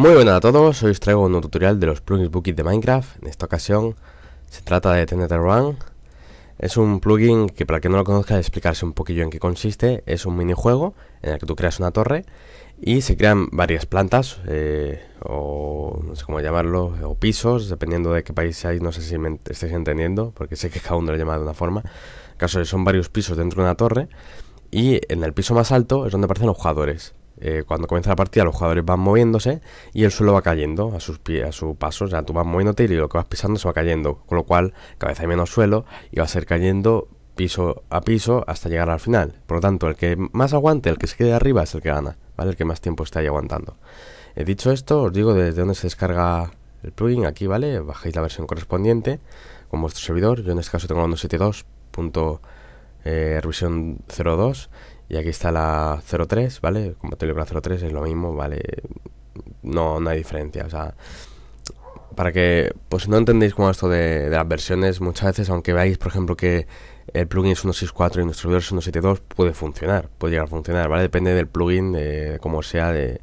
Muy buenas a todos, hoy os traigo un nuevo tutorial de los plugins Bookies de Minecraft En esta ocasión se trata de TNT Run Es un plugin que para que no lo conozca explicarse un poquillo en qué consiste Es un minijuego en el que tú creas una torre Y se crean varias plantas eh, o no sé cómo llamarlo O pisos, dependiendo de qué país seáis, no sé si me estáis entendiendo Porque sé que cada uno lo llama de una forma el caso que son varios pisos dentro de una torre Y en el piso más alto es donde aparecen los jugadores eh, cuando comienza la partida los jugadores van moviéndose y el suelo va cayendo a sus pies, a su paso, o sea, tú vas moviéndote y lo que vas pisando se va cayendo, con lo cual cada vez hay menos suelo y va a ser cayendo piso a piso hasta llegar al final. Por lo tanto, el que más aguante, el que se quede arriba es el que gana, ¿vale? El que más tiempo esté ahí aguantando. He eh, dicho esto, os digo desde dónde se descarga el plugin, aquí, ¿vale? Bajáis la versión correspondiente con vuestro servidor, yo en este caso tengo 172. Eh, revisión 02 y aquí está la 03, ¿vale? Como te 03 es lo mismo, ¿vale? No, hay diferencia, o sea... Para que pues no entendéis cómo esto de, las versiones, muchas veces, aunque veáis, por ejemplo, que el plugin es 1.6.4 y nuestro servidor es 1.7.2, puede funcionar, puede llegar a funcionar, ¿vale? Depende del plugin, de cómo sea, de,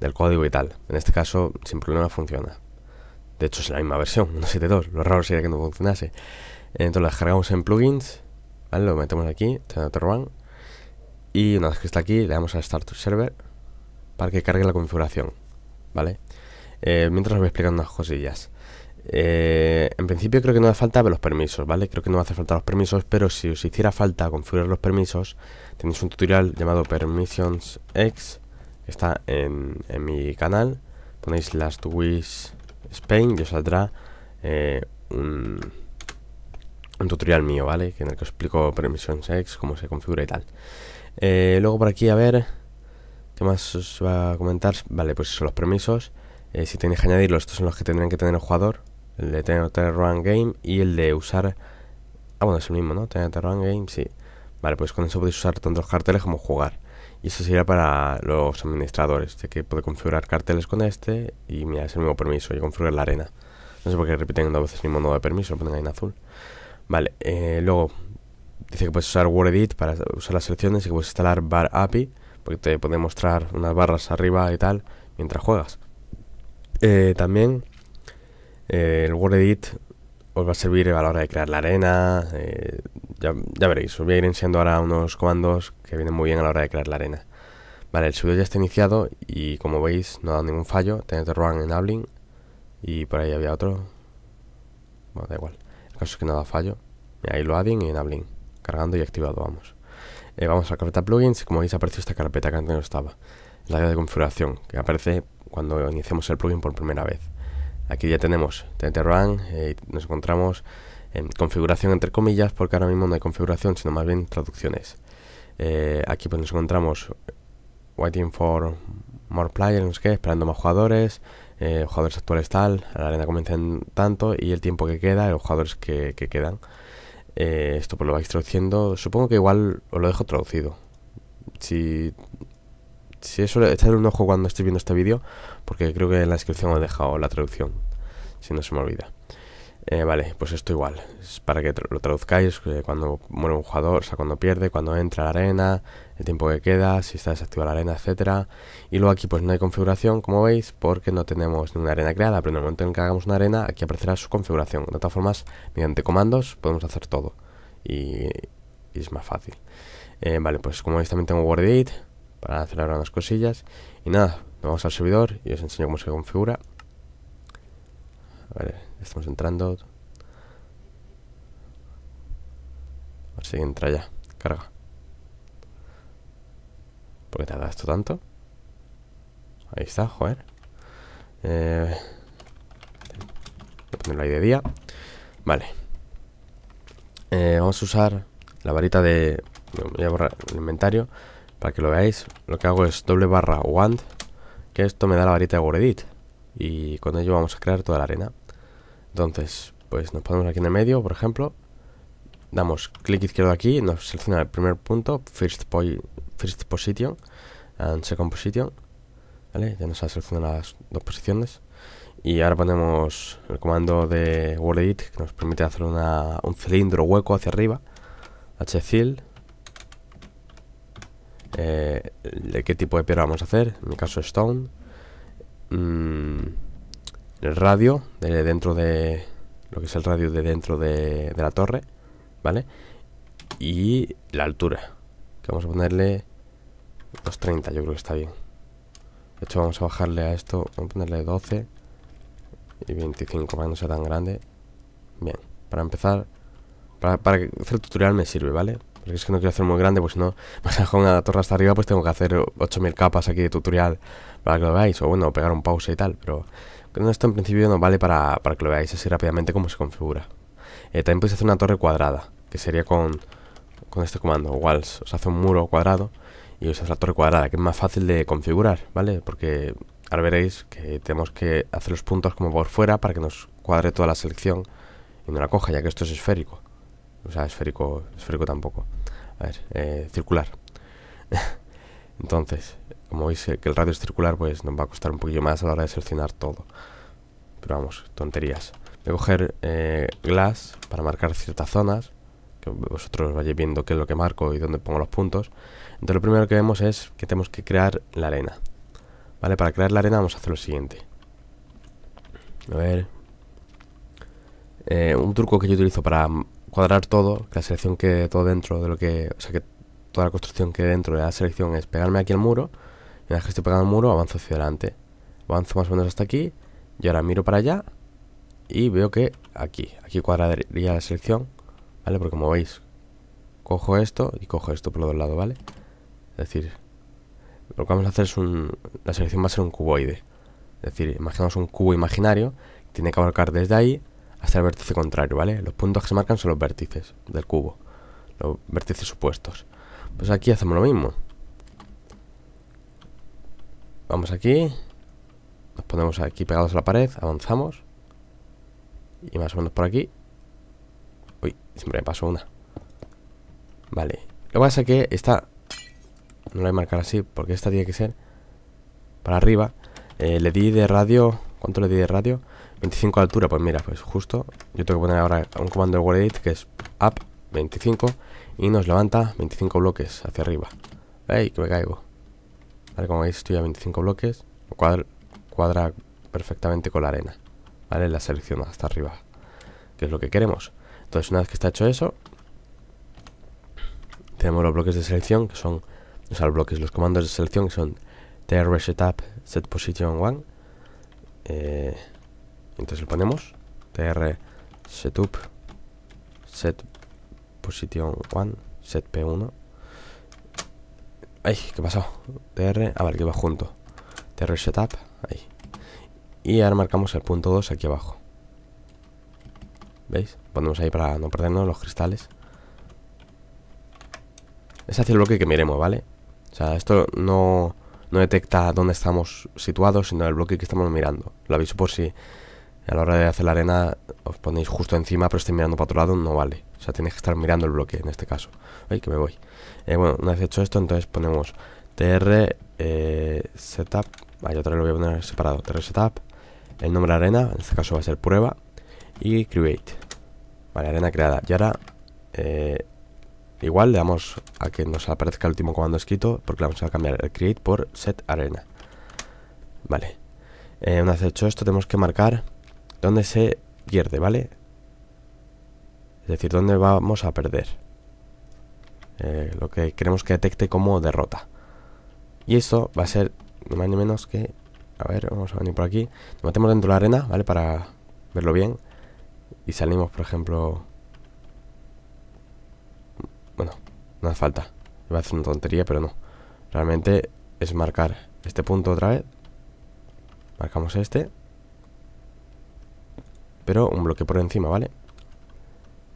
del código y tal. En este caso, sin problema funciona. De hecho, es la misma versión, 1.7.2. Lo raro sería que no funcionase. Entonces, lo cargamos en plugins, ¿vale? Lo metemos aquí, run y una vez que está aquí, le damos a Start Server para que cargue la configuración. ¿Vale? Eh, mientras os voy explicando unas cosillas. Eh, en principio creo que no hace falta ver los permisos, ¿vale? Creo que no hace falta los permisos, pero si os hiciera falta configurar los permisos, tenéis un tutorial llamado Permissions X, que está en, mi canal. Ponéis las Wish Spain y os saldrá eh, un, un, tutorial mío, ¿vale? Que en el que os explico Permissions X, cómo se configura y tal. Eh, luego por aquí, a ver, ¿qué más os va a comentar? Vale, pues son los permisos. Eh, si tenéis que añadirlos, estos son los que tendrían que tener el jugador. El de tener, tener run game y el de usar... Ah, bueno, es el mismo, ¿no? Tener run game, sí. Vale, pues con eso podéis usar tanto los carteles como jugar. Y eso sería para los administradores, De que puede configurar carteles con este y mira, es el mismo permiso, y configurar la arena. No sé por qué repiten dos veces el mismo nodo de permiso, lo ponen ahí en azul. Vale, eh, luego Dice que puedes usar WordEdit para usar las selecciones y que puedes instalar Bar API, porque te puede mostrar unas barras arriba y tal mientras juegas. Eh, también eh, el WordEdit os va a servir a la hora de crear la arena. Eh, ya, veréis, os voy a ir enseñando ahora unos comandos que vienen muy bien a la hora de crear la arena. Vale, el subido ya está iniciado y como veis no ha dado ningún fallo. Tenéis Run en Enabling y por ahí había otro. Bueno, da igual. El caso es que no da fallo. y ahí lo adding y enabling cargando y activado, vamos. Eh, vamos a la carpeta plugins, como veis apareció esta carpeta que antes no estaba, la área de configuración, que aparece cuando iniciamos el plugin por primera vez. Aquí ya tenemos RUN eh, y nos encontramos en configuración entre comillas, porque ahora mismo no hay configuración, sino más bien traducciones. Eh, aquí pues nos encontramos waiting for more players, no sé esperando más jugadores, jugadores actuales tal, la arena comienza en tanto y el tiempo que queda, los jugadores que quedan. Eh, esto pues lo vais traduciendo. Supongo que igual os lo dejo traducido. Si, si eso, echadle un ojo cuando estéis viendo este vídeo, porque creo que en la descripción os he dejado la traducción, si no se me olvida. Eh, vale, pues esto igual. Es para que lo traduzcáis eh, cuando muere un jugador, o sea, cuando pierde, cuando entra a la arena, el tiempo que queda, si está desactivada la arena, etcétera. Y luego aquí pues no hay configuración, como veis, porque no tenemos ninguna arena creada, pero en el momento en que hagamos una arena, aquí aparecerá su configuración. De todas formas, mediante comandos podemos hacer todo. Y, es más fácil. Eh, vale, pues como veis también tengo WordEdit para hacer ahora unas cosillas. Y nada, nos vamos al servidor y os enseño cómo se configura. Vale, estamos entrando. A ver si entra ya. Carga. ¿Por qué te ha dado esto tanto? Ahí está, joder. Eh, voy a ponerlo ahí de día. Vale. Eh, vamos a usar la varita de... Voy a borrar el inventario para que lo veáis. Lo que hago es doble barra wand, que esto me da la varita de Goredit. Y con ello vamos a crear toda la arena. Entonces, pues nos ponemos aquí en el medio, por ejemplo. Damos clic izquierdo aquí, nos selecciona el primer punto, First, point, first Position and Second Position. ¿Vale? Ya nos ha seleccionado las dos posiciones. Y ahora ponemos el comando de edit que nos permite hacer un cilindro hueco hacia arriba. hcil. Eh, de qué tipo de piedra vamos a hacer, en mi caso Stone. Mm el radio de dentro de lo que es el radio de dentro de, la torre, ¿vale? Y la altura, que vamos a ponerle 230, yo creo que está bien. De hecho, vamos a bajarle a esto, vamos a ponerle 12 y 25 para que no sea tan grande. Bien, para empezar, para, para hacer el tutorial me sirve, ¿vale? Porque es que no quiero hacer muy grande, pues no. pasa con la torre hasta arriba, pues tengo que hacer 8000 capas aquí de tutorial para que lo veáis. O bueno, pegar un pause y tal, pero esto en principio no vale para, que lo veáis así rápidamente cómo se configura. Eh, también podéis hacer una torre cuadrada, que sería con, con este comando, walls. Os hace un muro cuadrado y os hace la torre cuadrada, que es más fácil de configurar, ¿vale? Porque ahora veréis que tenemos que hacer los puntos como por fuera para que nos cuadre toda la selección y no la coja, ya que esto es esférico. O sea, esférico, esférico tampoco. A ver, eh, circular. Entonces, como veis que el radio es circular, pues nos va a costar un poquillo más a la hora de seleccionar todo. Pero vamos, tonterías. Voy a coger eh, glass para marcar ciertas zonas, que vosotros vayáis viendo qué es lo que marco y dónde pongo los puntos. Entonces lo primero que vemos es que tenemos que crear la arena. ¿Vale? Para crear la arena vamos a hacer lo siguiente. A ver. Eh, un truco que yo utilizo para cuadrar todo, que la selección que todo dentro de lo que... O sea, que toda la construcción que dentro de la selección es pegarme aquí al muro una que estoy pegando al muro, avanzo hacia adelante. Avanzo más o menos hasta aquí. Y ahora miro para allá. Y veo que aquí. Aquí cuadraría la selección. ¿Vale? Porque como veis, cojo esto y cojo esto por los dos lados, ¿vale? Es decir, lo que vamos a hacer es un... La selección va a ser un cuboide. Es decir, imaginamos un cubo imaginario. Que tiene que abarcar desde ahí hasta el vértice contrario, ¿vale? Los puntos que se marcan son los vértices del cubo. Los vértices supuestos. Pues aquí hacemos lo mismo. Vamos aquí. Nos ponemos aquí pegados a la pared. Avanzamos. Y más o menos por aquí. Uy, siempre me pasó una. Vale. Lo que pasa es que esta... No la voy a marcar así porque esta tiene que ser para arriba. Eh, le di de radio... ¿Cuánto le di de radio? 25 de altura. Pues mira, pues justo. Yo tengo que poner ahora un comando de Word que es up 25 y nos levanta 25 bloques hacia arriba. ¡Ey, que me caigo! como veis estoy a 25 bloques, cuadra perfectamente con la arena. ¿Vale? La selección hasta arriba, que es lo que queremos. Entonces una vez que está hecho eso, tenemos los bloques de selección, que son, los bloques, los comandos de selección, que son TR setup set position 1. Eh, entonces le ponemos, tr setup set position 1, set p1 Ay, ¿qué pasó? TR, a ah, ver, que va junto TR setup, ahí Y ahora marcamos el punto 2 aquí abajo ¿Veis? Ponemos ahí para no perdernos los cristales Es hacia el bloque que miremos, ¿vale? O sea, esto no, no detecta dónde estamos situados Sino el bloque que estamos mirando Lo aviso por si a la hora de hacer la arena os ponéis justo encima Pero estáis mirando para otro lado, no vale o sea, tienes que estar mirando el bloque en este caso. Ay, que me voy. Eh, bueno, una vez hecho esto, entonces ponemos tr eh, setup. vale, otra vez lo voy a poner separado. tr setup. El nombre de arena, en este caso va a ser prueba. Y create. Vale, arena creada. Y ahora, eh, igual le damos a que nos aparezca el último comando escrito, porque le vamos a cambiar el create por set arena. Vale. una vez hecho esto, tenemos que marcar dónde se pierde, ¿vale? decir, dónde vamos a perder. Eh, lo que queremos que detecte como derrota. Y esto va a ser ni más ni menos que... A ver, vamos a venir por aquí. Nos metemos dentro de la arena, ¿vale? Para verlo bien. Y salimos, por ejemplo... Bueno, no hace falta. va a hacer una tontería, pero no. Realmente es marcar este punto otra vez. Marcamos este. Pero un bloque por encima, ¿vale? vale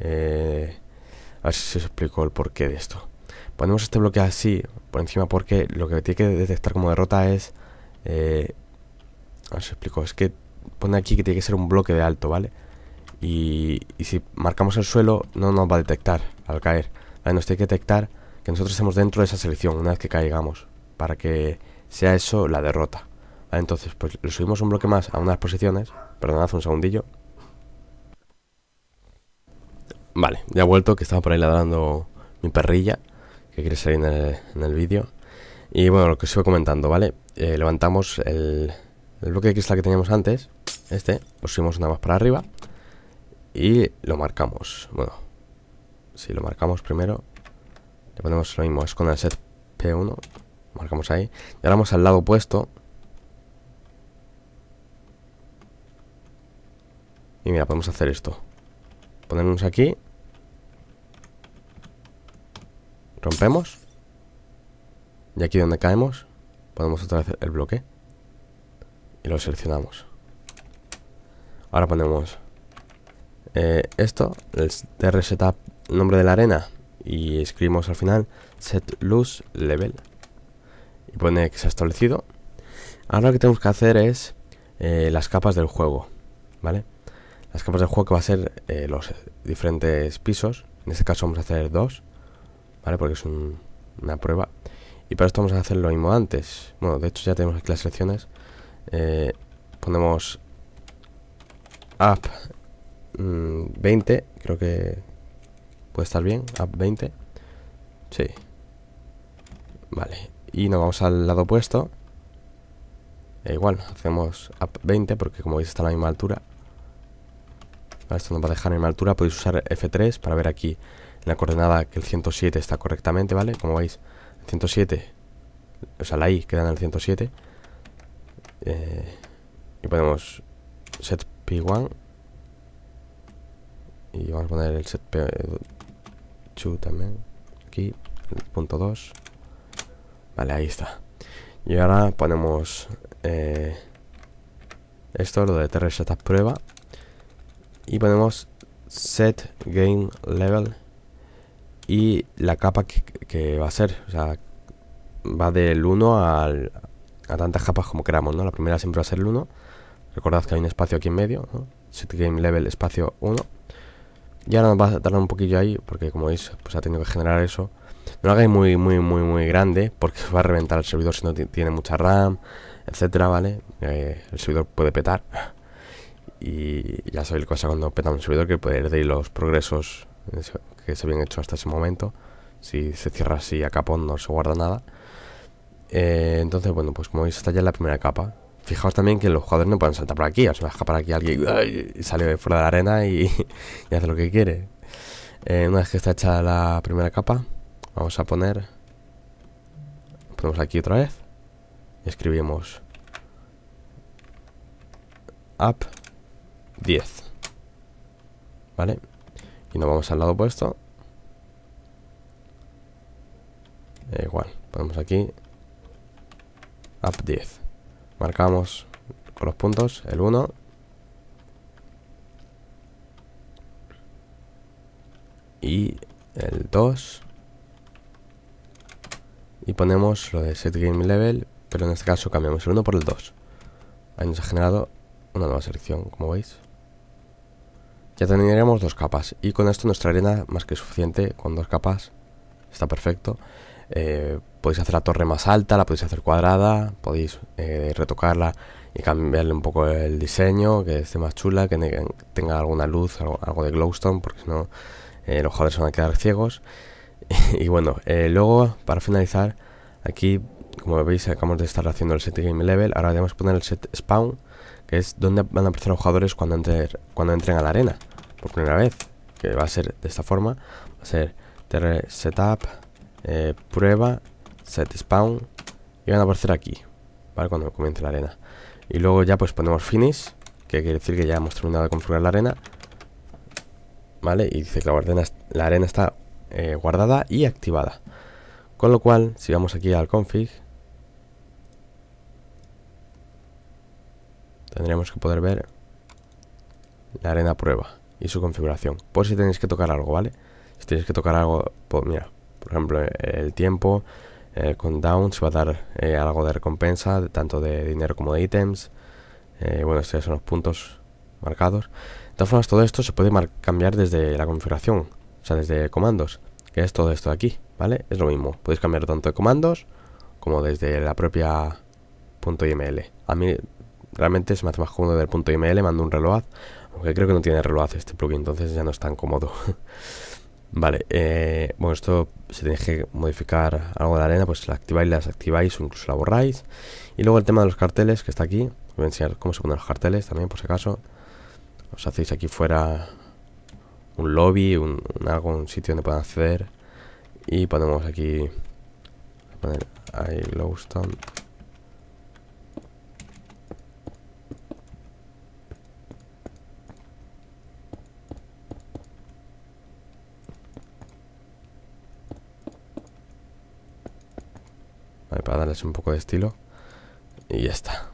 eh, a ver si os explico el porqué de esto. Ponemos este bloque así, por encima, porque lo que tiene que detectar como derrota es... Eh, a ver si os explico, es que pone aquí que tiene que ser un bloque de alto, ¿vale? Y, si marcamos el suelo, no nos va a detectar al caer. Nos tiene que detectar que nosotros estamos dentro de esa selección una vez que caigamos, para que sea eso la derrota. Entonces, pues le subimos un bloque más a unas posiciones, hace un segundillo. Vale, ya he vuelto, que estaba por ahí ladrando mi perrilla, que quiere salir en el, vídeo. Y bueno, lo que os iba comentando, ¿vale? Eh, levantamos el, el, bloque de cristal que teníamos antes, este, subimos una más para arriba y lo marcamos. Bueno, si lo marcamos primero, le ponemos lo mismo, es con el set P1, marcamos ahí. Y ahora vamos al lado opuesto. Y mira, podemos hacer esto. Ponernos aquí Rompemos. Y aquí donde caemos, ponemos otra vez el bloque. Y lo seleccionamos. Ahora ponemos eh, esto, el tr nombre de la arena. Y escribimos al final set level. Y pone que se ha establecido. Ahora lo que tenemos que hacer es eh, las capas del juego. ¿Vale? Las capas del juego que va a ser eh, los diferentes pisos. En este caso vamos a hacer dos. ¿vale? Porque es una prueba. Y para esto vamos a hacer lo mismo antes. Bueno, de hecho ya tenemos aquí las selecciones. Eh, ponemos up 20, mm, creo que puede estar bien, up 20. Sí. Vale, y nos vamos al lado opuesto. E igual, hacemos up 20 porque como veis está a la misma altura. esto nos va a dejar en la misma altura, podéis usar F3 para ver aquí la coordenada que el 107 está correctamente, ¿vale? Como veis, el 107, o sea, la I queda en el 107. Eh, y ponemos set P1 y vamos a poner el set P2 eh, también aquí, el punto 2 vale, ahí está y ahora ponemos eh, esto, lo de TR prueba y ponemos set game level y la capa que, va a ser. O sea, va del 1 al, a tantas capas como queramos, ¿no? La primera siempre va a ser el 1. Recordad que hay un espacio aquí en medio, ¿no? Set game level espacio 1. Y ahora nos va a tardar un poquillo ahí, porque como veis, pues ha tenido que generar eso. No lo hagáis muy, muy, muy, muy grande, porque va a reventar el servidor si no tiene mucha RAM, etcétera, ¿vale? Eh, el servidor puede petar. Y ya sabéis cosa cuando petamos un servidor que perder los progresos que se habían hecho hasta ese momento. Si se cierra así a capón no se guarda nada. Eh, entonces, bueno, pues como veis está ya la primera capa. Fijaos también que los jugadores no pueden saltar por aquí. O se escapar aquí alguien y sale fuera de la arena y, hace lo que quiere. Eh, una vez que está hecha la primera capa, vamos a poner... Ponemos aquí otra vez. Escribimos... up 10. ¿Vale? y nos vamos al lado opuesto eh, igual, ponemos aquí up 10 marcamos con los puntos el 1 y el 2 y ponemos lo de set game level pero en este caso cambiamos el 1 por el 2 ahí nos ha generado una nueva selección como veis ya tendríamos dos capas y con esto nuestra arena más que suficiente, con dos capas está perfecto. Eh, podéis hacer la torre más alta, la podéis hacer cuadrada, podéis eh, retocarla y cambiarle un poco el diseño, que esté más chula, que tenga alguna luz, algo, algo de glowstone, porque si no eh, los jugadores van a quedar ciegos. y bueno, luego para finalizar, aquí como veis acabamos de estar haciendo el set game level, ahora debemos poner el set spawn, que es donde van a aparecer los jugadores cuando, cuando entren a la arena por primera vez, que va a ser de esta forma, va a ser setup, eh, prueba, set spawn, y van a aparecer aquí, ¿vale? Cuando comience la arena. Y luego ya pues ponemos finish, que quiere decir que ya hemos terminado de configurar la arena, ¿vale? Y dice que la arena, la arena está eh, guardada y activada. Con lo cual, si vamos aquí al config, tendremos que poder ver la arena prueba y su configuración. Por pues si tenéis que tocar algo, ¿vale? Si tenéis que tocar algo, pues mira, por ejemplo, el tiempo, con down, se va a dar eh, algo de recompensa, tanto de dinero como de ítems. Eh, bueno, estos son los puntos marcados. De todas formas, todo esto se puede cambiar desde la configuración, o sea, desde comandos, que es todo esto de aquí, ¿vale? Es lo mismo, podéis cambiar tanto de comandos como desde la propia .iml. A mí realmente se me hace más cómodo del punto .iml, mando un reloj, aunque creo que no tiene reloj este plugin, entonces ya no es tan cómodo. vale, eh, bueno, esto si tenéis que modificar algo de la arena, pues la activáis, la desactiváis o incluso la borráis. Y luego el tema de los carteles, que está aquí, voy a enseñar cómo se ponen los carteles también, por si acaso. Os hacéis aquí fuera un lobby, un, sitio donde puedan acceder. Y ponemos aquí... ahí lo Lowstone para darles un poco de estilo. Y ya está.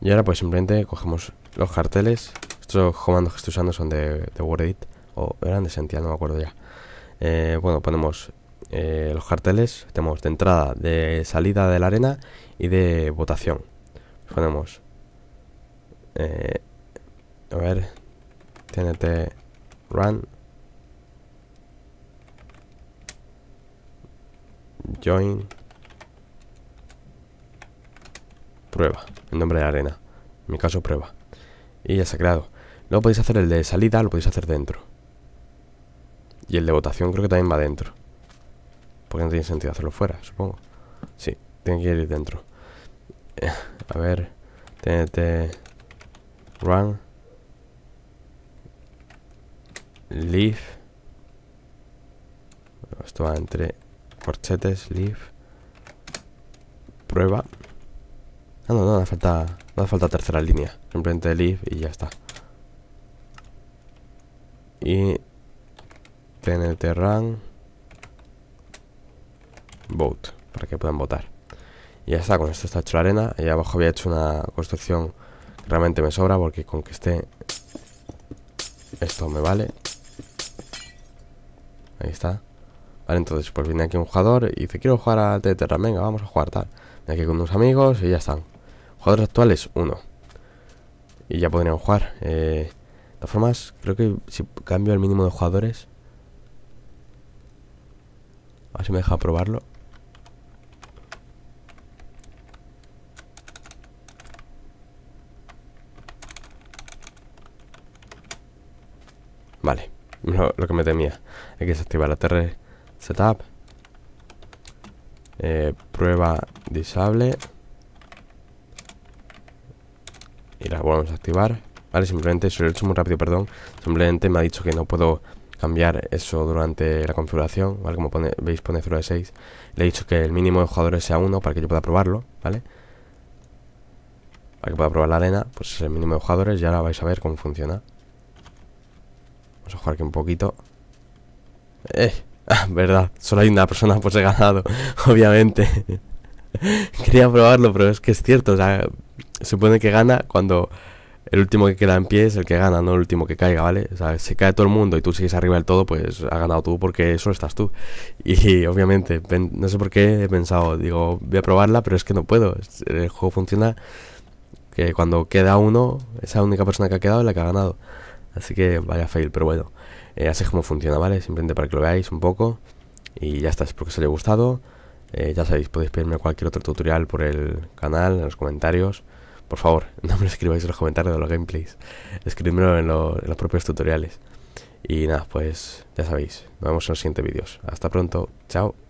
Y ahora pues simplemente cogemos los carteles. Estos comandos que estoy usando son de, de WordEdit o eran de sentía, no me acuerdo ya. Eh, bueno, ponemos eh, los carteles. Tenemos de entrada, de salida de la arena y de votación. Pues ponemos... Eh, a ver. TNT Run. Join. prueba. El nombre de la arena. En mi caso, prueba. Y ya se ha creado. Luego podéis hacer el de salida, lo podéis hacer dentro. Y el de votación creo que también va dentro. Porque no tiene sentido hacerlo fuera, supongo. Sí, tiene que ir dentro. Eh, a ver. TNT. Run. leaf Esto va entre corchetes, leaf Prueba. Ah, no, no hace falta, no falta tercera línea. Simplemente el y ya está. Y run vote, para que puedan votar. Y ya está, con esto está hecho la arena. y abajo había hecho una construcción realmente me sobra porque con que esté esto me vale. Ahí está. Vale, entonces pues viene aquí un jugador y dice quiero jugar a Terran, venga, vamos a jugar tal. aquí con unos amigos y ya están. Jugadores actuales, uno. Y ya podrían jugar. Eh, de todas formas, creo que si cambio el mínimo de jugadores... A ver si me deja probarlo. Vale, lo, que me temía. Hay que desactivar la TR setup. Eh, prueba disable y la volvemos a activar. Vale, simplemente, eso lo he hecho muy rápido, perdón. Simplemente me ha dicho que no puedo cambiar eso durante la configuración, ¿vale? Como veis pone 0 de 6. Le he dicho que el mínimo de jugadores sea 1 para que yo pueda probarlo, ¿vale? Para que pueda probar la arena, pues es el mínimo de jugadores ya ahora vais a ver cómo funciona. Vamos a jugar aquí un poquito. ¡Eh! Ah, verdad, solo hay una persona, pues he ganado, obviamente. Quería probarlo, pero es que es cierto, o sea, se supone que gana cuando el último que queda en pie es el que gana, no el último que caiga, ¿vale? O sea, si cae todo el mundo y tú sigues arriba del todo, pues ha ganado tú porque solo estás tú. Y obviamente, no sé por qué he pensado, digo, voy a probarla, pero es que no puedo. El juego funciona que cuando queda uno, esa única persona que ha quedado es la que ha ganado. Así que vaya fail, pero bueno, eh, así es como funciona, ¿vale? Simplemente para que lo veáis un poco. Y ya está, espero que os haya gustado. Eh, ya sabéis, podéis pedirme cualquier otro tutorial por el canal, en los comentarios. Por favor, no me lo escribáis en los comentarios de los gameplays. Escribidmelo en, en los propios tutoriales. Y nada, pues ya sabéis. Nos vemos en los siguientes vídeos. Hasta pronto. Chao.